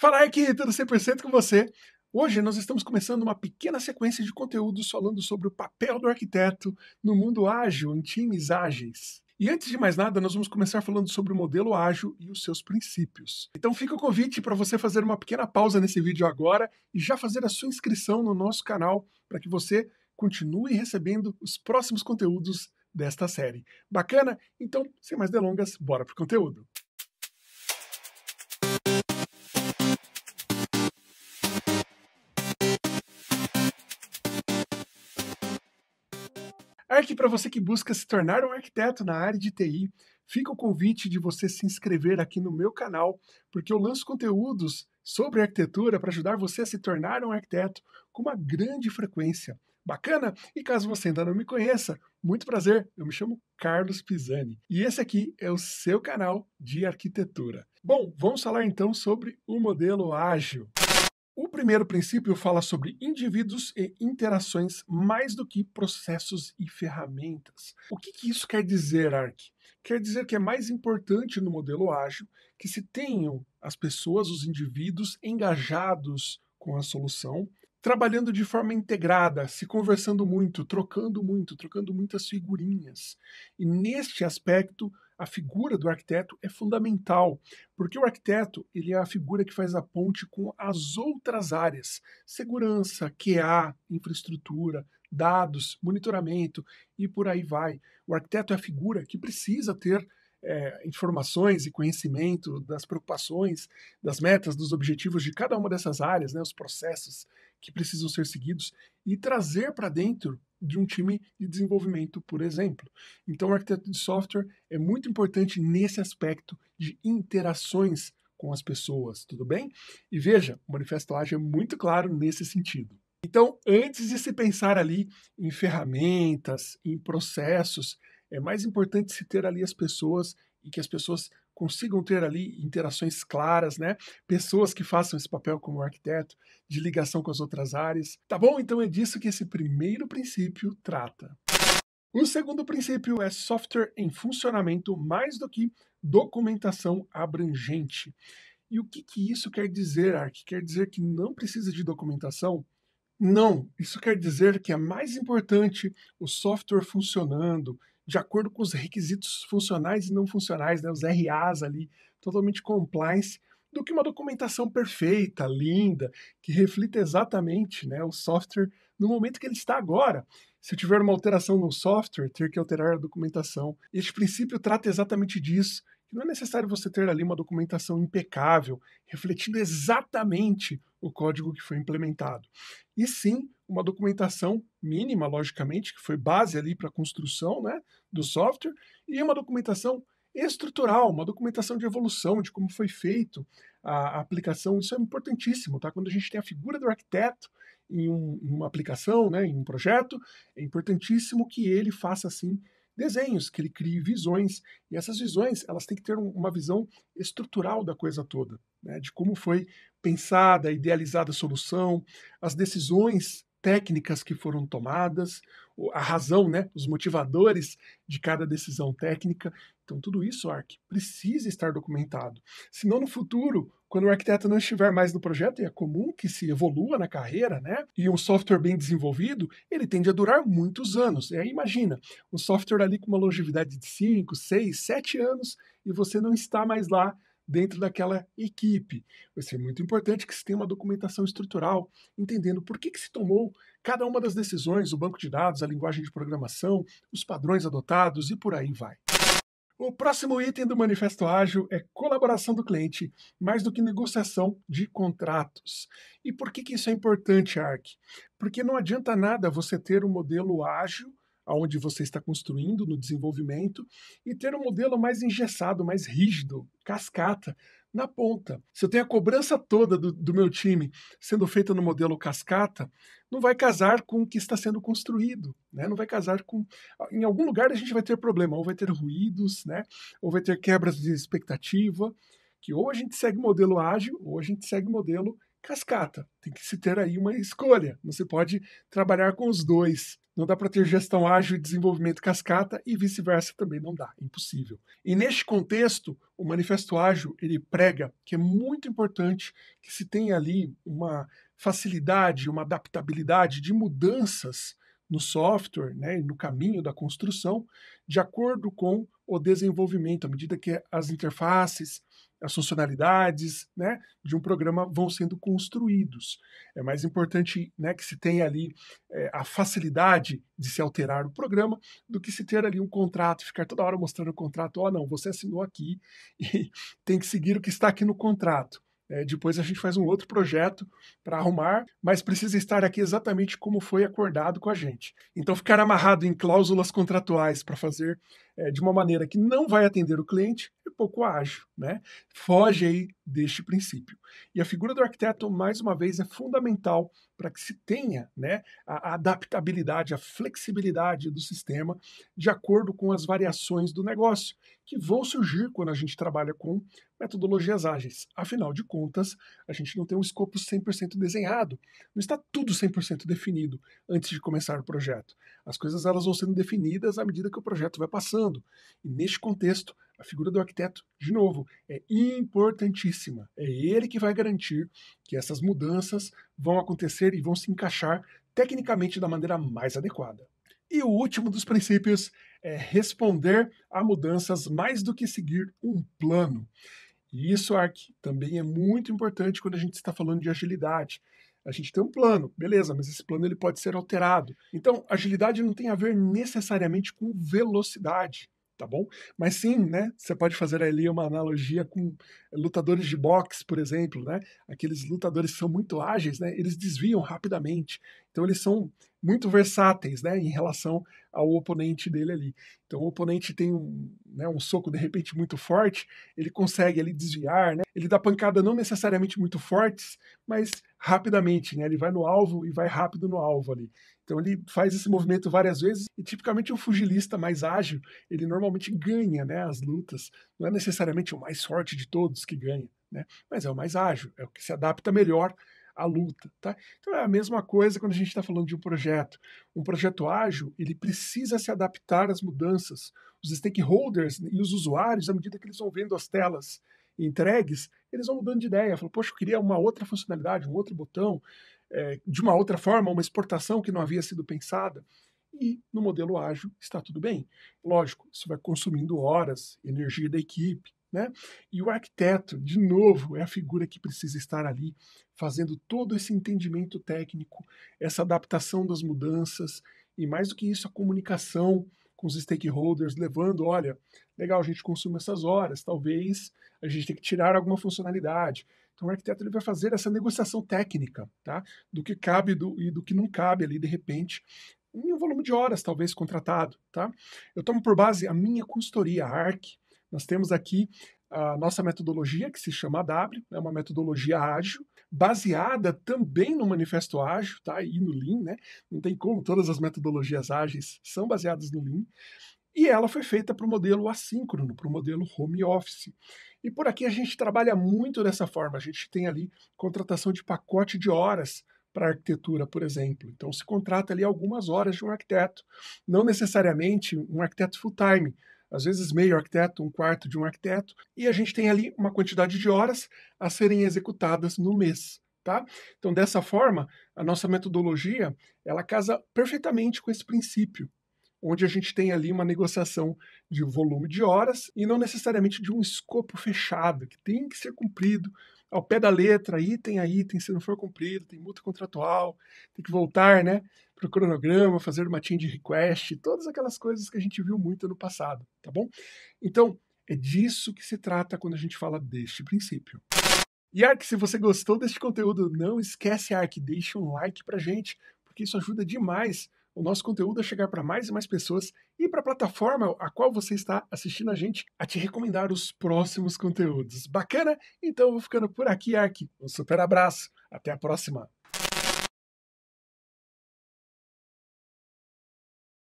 Fala Arque, tudo 100% com você? Hoje nós estamos começando uma pequena sequência de conteúdos falando sobre o papel do arquiteto no mundo ágil, em times ágeis. E antes de mais nada, nós vamos começar falando sobre o modelo ágil e os seus princípios. Então fica o convite para você fazer uma pequena pausa nesse vídeo agora e já fazer a sua inscrição no nosso canal para que você continue recebendo os próximos conteúdos desta série. Bacana? Então, sem mais delongas, bora pro conteúdo. Arc, para você que busca se tornar um arquiteto na área de TI, fica o convite de você se inscrever aqui no meu canal, porque eu lanço conteúdos sobre arquitetura para ajudar você a se tornar um arquiteto com uma grande frequência. Bacana? E caso você ainda não me conheça, muito prazer, eu me chamo Carlos Pisani e esse aqui é o seu canal de arquitetura. Bom, vamos falar então sobre o modelo ágil. O primeiro princípio fala sobre indivíduos e interações mais do que processos e ferramentas. O que, que isso quer dizer, Ark? Quer dizer que é mais importante no modelo ágil que se tenham as pessoas, os indivíduos engajados com a solução, trabalhando de forma integrada, se conversando muito, trocando muito, trocando muitas figurinhas. E neste aspecto, a figura do arquiteto é fundamental, porque o arquiteto ele é a figura que faz a ponte com as outras áreas: segurança, QA, infraestrutura, dados, monitoramento e por aí vai. O arquiteto é a figura que precisa ter é, informações e conhecimento das preocupações, das metas, dos objetivos de cada uma dessas áreas, né, os processos que precisam ser seguidos e trazer para dentro de um time de desenvolvimento, por exemplo. Então, o arquiteto de software é muito importante nesse aspecto de interações com as pessoas, tudo bem? E veja, o manifesto ágil é muito claro nesse sentido. Então, antes de se pensar ali em ferramentas, em processos, é mais importante se ter ali as pessoas e que as pessoas consigam ter ali interações claras, né? Pessoas que façam esse papel como arquiteto, de ligação com as outras áreas. Tá bom? Então é disso que esse primeiro princípio trata. O segundo princípio é software em funcionamento mais do que documentação abrangente. E o que, que isso quer dizer, Ark? Quer dizer que não precisa de documentação? Não, isso quer dizer que é mais importante o software funcionando, de acordo com os requisitos funcionais e não funcionais, né, os RAs ali, totalmente compliance, do que uma documentação perfeita, linda, que reflita exatamente né, o software no momento que ele está agora. Se tiver uma alteração no software, ter que alterar a documentação. Este princípio trata exatamente disso, que não é necessário você ter ali uma documentação impecável, refletindo exatamente o código que foi implementado. E sim, uma documentação mínima, logicamente, que foi base ali para a construção né, do software, e uma documentação estrutural, uma documentação de evolução, de como foi feito a, a aplicação. Isso é importantíssimo, tá? Quando a gente tem a figura do arquiteto em, um, em, uma aplicação, né, em um projeto, é importantíssimo que ele faça, assim, desenhos, que ele crie visões. E essas visões, elas têm que ter uma visão estrutural da coisa toda, né, de como foi pensada, idealizada a solução, as decisões técnicas que foram tomadas, a razão, né, os motivadores de cada decisão técnica. Então, tudo isso, Arc, precisa estar documentado. Senão, no futuro, quando o arquiteto não estiver mais no projeto, e é comum que se evolua na carreira, né, e um software bem desenvolvido, ele tende a durar muitos anos. E aí, imagina, um software ali com uma longevidade de 5, 6, 7 anos, e você não está mais lá dentro daquela equipe. Vai ser muito importante que se tenha uma documentação estrutural, entendendo por que, que se tomou cada uma das decisões, o banco de dados, a linguagem de programação, os padrões adotados e por aí vai. O próximo item do Manifesto Ágil é colaboração do cliente, mais do que negociação de contratos. E por que, que isso é importante, Ark? Porque não adianta nada você ter um modelo ágil aonde você está construindo no desenvolvimento e ter um modelo mais engessado, mais rígido, cascata na ponta. Se eu tenho a cobrança toda do, do meu time sendo feita no modelo cascata, não vai casar com o que está sendo construído, né? Não vai casar com. Em algum lugar a gente vai ter problema, ou vai ter ruídos, né? Ou vai ter quebras de expectativa. Que ou a gente segue modelo ágil, ou a gente segue modelo cascata. Tem que se ter aí uma escolha. Você pode trabalhar com os dois. Não dá para ter gestão ágil e desenvolvimento cascata e vice-versa também não dá, impossível. E neste contexto, o Manifesto Ágil, ele prega que é muito importante que se tenha ali uma facilidade, uma adaptabilidade de mudanças no software, né, no caminho da construção, de acordo com o desenvolvimento, à medida que as interfaces, as funcionalidades né, de um programa vão sendo construídos. É mais importante né, que se tenha ali é, a facilidade de se alterar o programa do que se ter ali um contrato, ficar toda hora mostrando o contrato. Ó, oh, não, você assinou aqui e tem que seguir o que está aqui no contrato. É, depois a gente faz um outro projeto para arrumar, mas precisa estar aqui exatamente como foi acordado com a gente. Então, ficar amarrado em cláusulas contratuais para fazer é, de uma maneira que não vai atender o cliente, é pouco ágil, né? Foge aí deste princípio. E a figura do arquiteto, mais uma vez, é fundamental para que se tenha né, a adaptabilidade, a flexibilidade do sistema de acordo com as variações do negócio que vão surgir quando a gente trabalha com metodologias ágeis. Afinal de contas, a gente não tem um escopo 100% desenhado, não está tudo 100% definido antes de começar o projeto. As coisas elas vão sendo definidas à medida que o projeto vai passando. E neste contexto, a figura do arquiteto, de novo, é importantíssima. É ele que vai garantir que essas mudanças vão acontecer e vão se encaixar tecnicamente da maneira mais adequada. E o último dos princípios é responder a mudanças mais do que seguir um plano. E isso, Ark, também é muito importante quando a gente está falando de agilidade. A gente tem um plano, beleza, mas esse plano ele pode ser alterado. Então, agilidade não tem a ver necessariamente com velocidade, tá bom? Mas sim, né? Você pode fazer ali uma analogia com lutadores de boxe, por exemplo, né? Aqueles lutadores que são muito ágeis, né? Eles desviam rapidamente. Então, eles são muito versáteis, né? Em relação ao oponente dele ali. Então, o oponente tem um, né, um soco de repente muito forte, ele consegue ali desviar, né? Ele dá pancada não necessariamente muito fortes, mas rapidamente, né? Ele vai no alvo e vai rápido no alvo ali. Então ele faz esse movimento várias vezes e tipicamente um fugilista mais ágil, ele normalmente ganha, né, as lutas. Não é necessariamente o mais forte de todos que ganha, né? Mas é o mais ágil, é o que se adapta melhor a luta, tá? Então é a mesma coisa quando a gente está falando de um projeto. Um projeto ágil, ele precisa se adaptar às mudanças os stakeholders e os usuários, à medida que eles vão vendo as telas entregues, eles vão mudando de ideia. Falam, poxa, eu queria uma outra funcionalidade, um outro botão, é, de uma outra forma, uma exportação que não havia sido pensada. E no modelo ágil está tudo bem. Lógico, isso vai consumindo horas, energia da equipe, né? E o arquiteto, de novo, é a figura que precisa estar ali fazendo todo esse entendimento técnico, essa adaptação das mudanças e mais do que isso, a comunicação com os stakeholders, levando, olha, legal, a gente consuma essas horas, talvez a gente tenha que tirar alguma funcionalidade. Então o arquiteto ele vai fazer essa negociação técnica, tá? Do que cabe do, e do que não cabe ali de repente em um volume de horas talvez contratado, tá? Eu tomo por base a minha consultoria, a ARC. Nós temos aqui a nossa metodologia, que se chama W é uma metodologia ágil, baseada também no manifesto ágil, tá? E no Lean, né? Não tem como, todas as metodologias ágeis são baseadas no Lean. E ela foi feita para o modelo assíncrono, para o modelo home office. E por aqui a gente trabalha muito dessa forma. A gente tem ali contratação de pacote de horas para arquitetura, por exemplo. Então se contrata ali algumas horas de um arquiteto, não necessariamente um arquiteto full time, às vezes meio arquiteto, um quarto de um arquiteto, e a gente tem ali uma quantidade de horas a serem executadas no mês. Tá? Então, dessa forma, a nossa metodologia ela casa perfeitamente com esse princípio, onde a gente tem ali uma negociação de volume de horas e não necessariamente de um escopo fechado, que tem que ser cumprido ao pé da letra, item a item, se não for cumprido, tem multa contratual, tem que voltar, né? para o cronograma, fazer uma change request, todas aquelas coisas que a gente viu muito no passado, tá bom? Então, é disso que se trata quando a gente fala deste princípio. E Ark, se você gostou deste conteúdo, não esquece Ark, deixa um like para gente, porque isso ajuda demais o nosso conteúdo a chegar para mais e mais pessoas e para a plataforma a qual você está assistindo a gente a te recomendar os próximos conteúdos. Bacana? Então eu vou ficando por aqui, Ark. Um super abraço, até a próxima.